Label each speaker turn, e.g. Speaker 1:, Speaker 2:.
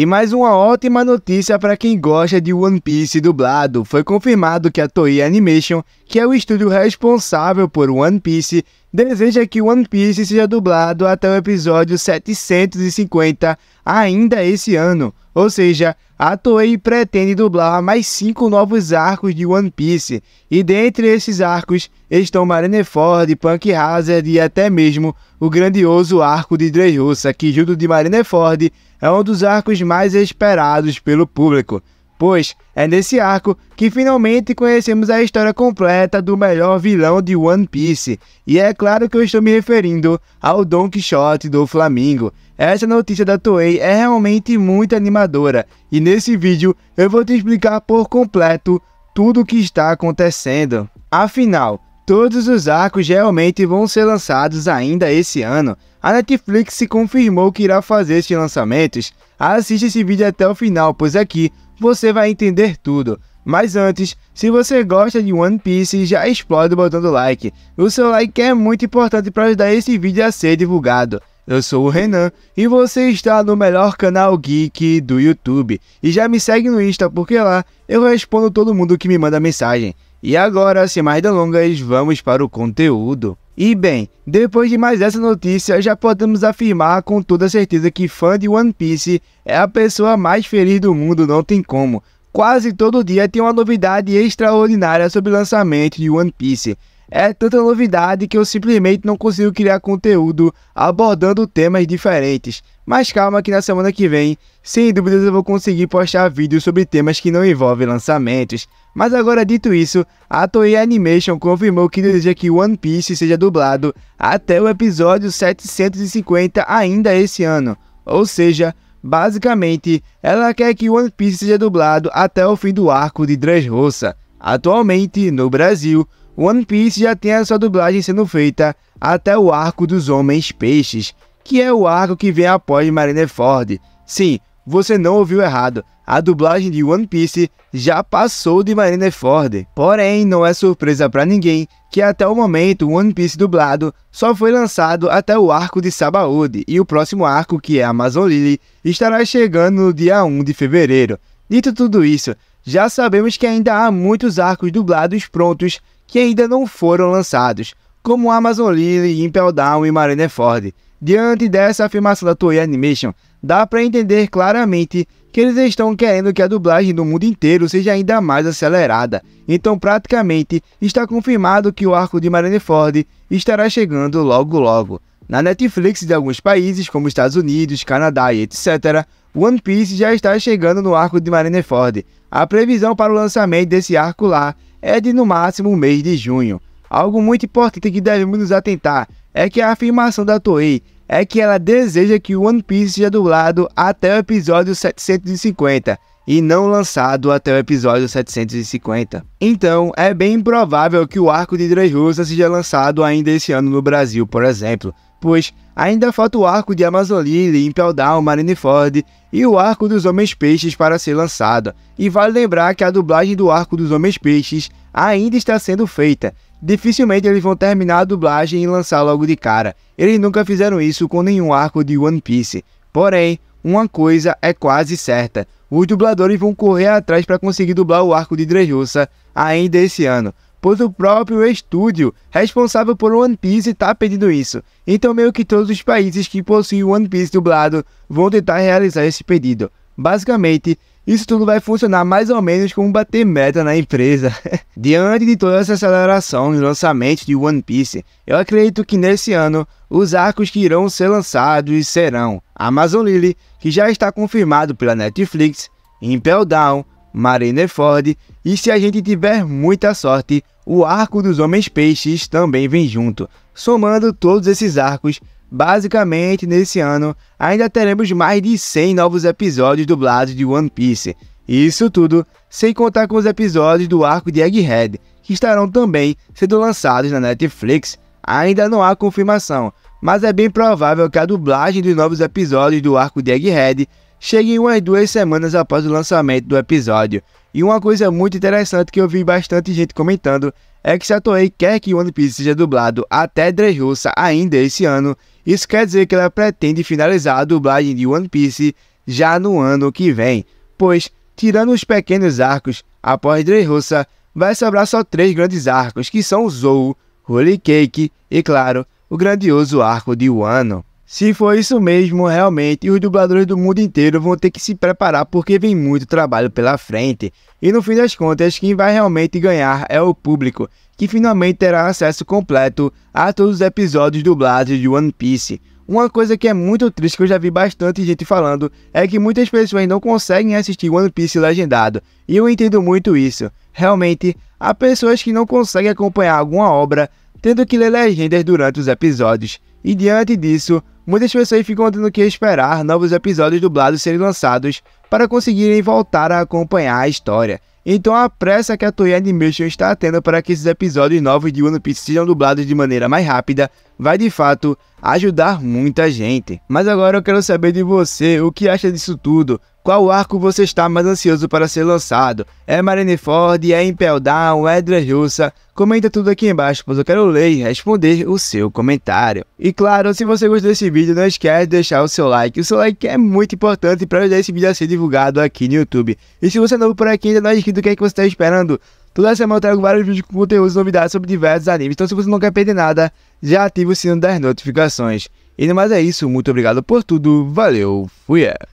Speaker 1: E mais uma ótima notícia para quem gosta de One Piece dublado. Foi confirmado que a Toei Animation, que é o estúdio responsável por One Piece, deseja que One Piece seja dublado até o episódio 750 ainda esse ano, ou seja, a Toei pretende dublar mais cinco novos arcos de One Piece, e dentre esses arcos estão Marineford, Punk Hazard e até mesmo o grandioso arco de Dreyusa, que junto de Marineford é um dos arcos mais esperados pelo público pois é nesse arco que finalmente conhecemos a história completa do melhor vilão de One Piece. E é claro que eu estou me referindo ao Don Quixote do Flamingo. Essa notícia da Toei é realmente muito animadora, e nesse vídeo eu vou te explicar por completo tudo o que está acontecendo. Afinal, Todos os arcos realmente vão ser lançados ainda esse ano. A Netflix se confirmou que irá fazer esses lançamentos. Assista esse vídeo até o final, pois aqui você vai entender tudo. Mas antes, se você gosta de One Piece, já explode o botão do like. O seu like é muito importante para ajudar esse vídeo a ser divulgado. Eu sou o Renan e você está no melhor canal geek do YouTube. E já me segue no Insta porque lá eu respondo todo mundo que me manda mensagem. E agora, sem mais delongas, vamos para o conteúdo. E bem, depois de mais essa notícia, já podemos afirmar com toda certeza que fã de One Piece é a pessoa mais feliz do mundo, não tem como. Quase todo dia tem uma novidade extraordinária sobre o lançamento de One Piece. É tanta novidade que eu simplesmente não consigo criar conteúdo abordando temas diferentes. Mas calma que na semana que vem, sem dúvidas eu vou conseguir postar vídeos sobre temas que não envolvem lançamentos. Mas agora dito isso, a Toei Animation confirmou que deseja que One Piece seja dublado até o episódio 750 ainda esse ano. Ou seja, basicamente, ela quer que One Piece seja dublado até o fim do arco de Dressrosa. Atualmente, no Brasil, One Piece já tem a sua dublagem sendo feita até o arco dos Homens Peixes, que é o arco que vem após Marineford. Sim, você não ouviu errado, a dublagem de One Piece já passou de Marineford. Porém, não é surpresa para ninguém que até o momento One Piece dublado só foi lançado até o arco de Sabaody e o próximo arco, que é Amazon Lily, estará chegando no dia 1 de fevereiro. Dito tudo isso, já sabemos que ainda há muitos arcos dublados prontos que ainda não foram lançados, como Amazon Lily, Impel Down e Marineford. Diante dessa afirmação da Toei Animation, dá para entender claramente que eles estão querendo que a dublagem do mundo inteiro seja ainda mais acelerada. Então, praticamente, está confirmado que o arco de Marineford estará chegando logo logo. Na Netflix de alguns países, como Estados Unidos, Canadá e etc., One Piece já está chegando no arco de Marineford, a previsão para o lançamento desse arco lá é de no máximo o mês de junho. Algo muito importante que devemos nos atentar é que a afirmação da Toei é que ela deseja que o One Piece seja dublado até o episódio 750 e não lançado até o episódio 750. Então, é bem improvável que o arco de Dressrosa seja lançado ainda esse ano no Brasil, por exemplo, pois ainda falta o arco de Amazolili, Impel Down, Marineford e o arco dos Homens Peixes para ser lançado. E vale lembrar que a dublagem do arco dos Homens Peixes ainda está sendo feita. Dificilmente eles vão terminar a dublagem e lançar logo de cara. Eles nunca fizeram isso com nenhum arco de One Piece. Porém, uma coisa é quase certa: os dubladores vão correr atrás para conseguir dublar o arco de Dreyusa ainda esse ano pois o próprio estúdio responsável por One Piece está pedindo isso. Então meio que todos os países que possuem One Piece dublado vão tentar realizar esse pedido. Basicamente, isso tudo vai funcionar mais ou menos como bater meta na empresa. Diante de toda essa aceleração no lançamento de One Piece, eu acredito que nesse ano os arcos que irão ser lançados serão Amazon Lily, que já está confirmado pela Netflix, Impel Down, Marineford e se a gente tiver muita sorte, o arco dos Homens Peixes também vem junto. Somando todos esses arcos, basicamente nesse ano ainda teremos mais de 100 novos episódios dublados de One Piece. Isso tudo sem contar com os episódios do arco de Egghead, que estarão também sendo lançados na Netflix. Ainda não há confirmação, mas é bem provável que a dublagem dos novos episódios do arco de Egghead Cheguei umas duas semanas após o lançamento do episódio, e uma coisa muito interessante que eu vi bastante gente comentando é que se a Toei quer que One Piece seja dublado até Dressrosa ainda esse ano, isso quer dizer que ela pretende finalizar a dublagem de One Piece já no ano que vem, pois, tirando os pequenos arcos, após Dressrosa, vai sobrar só três grandes arcos, que são Zou, Holy Cake e, claro, o grandioso arco de Wano. Se for isso mesmo, realmente, os dubladores do mundo inteiro vão ter que se preparar porque vem muito trabalho pela frente. E no fim das contas, quem vai realmente ganhar é o público, que finalmente terá acesso completo a todos os episódios dublados de One Piece. Uma coisa que é muito triste que eu já vi bastante gente falando é que muitas pessoas não conseguem assistir One Piece legendado, e eu entendo muito isso. Realmente, há pessoas que não conseguem acompanhar alguma obra tendo que ler legendas durante os episódios, e diante disso, Muitas pessoas ficam tendo que esperar novos episódios dublados serem lançados para conseguirem voltar a acompanhar a história. Então a pressa que a Toei Animation está tendo para que esses episódios novos de One Piece sejam dublados de maneira mais rápida vai de fato ajudar muita gente. Mas agora eu quero saber de você o que acha disso tudo. Qual arco você está mais ansioso para ser lançado? É Marineford, é Impel Down, é Dranjusa? Comenta tudo aqui embaixo, pois eu quero ler e responder o seu comentário. E claro, se você gostou desse vídeo, não esquece de deixar o seu like. O seu like é muito importante para ajudar esse vídeo a ser divulgado aqui no YouTube. E se você é novo por aqui ainda não é inscrito, o que é que você está esperando? Toda semana eu trago vários vídeos com conteúdos novidades sobre diversos animes, então se você não quer perder nada, já ativa o sino das notificações. E no mais é isso, muito obrigado por tudo, valeu, fui! É.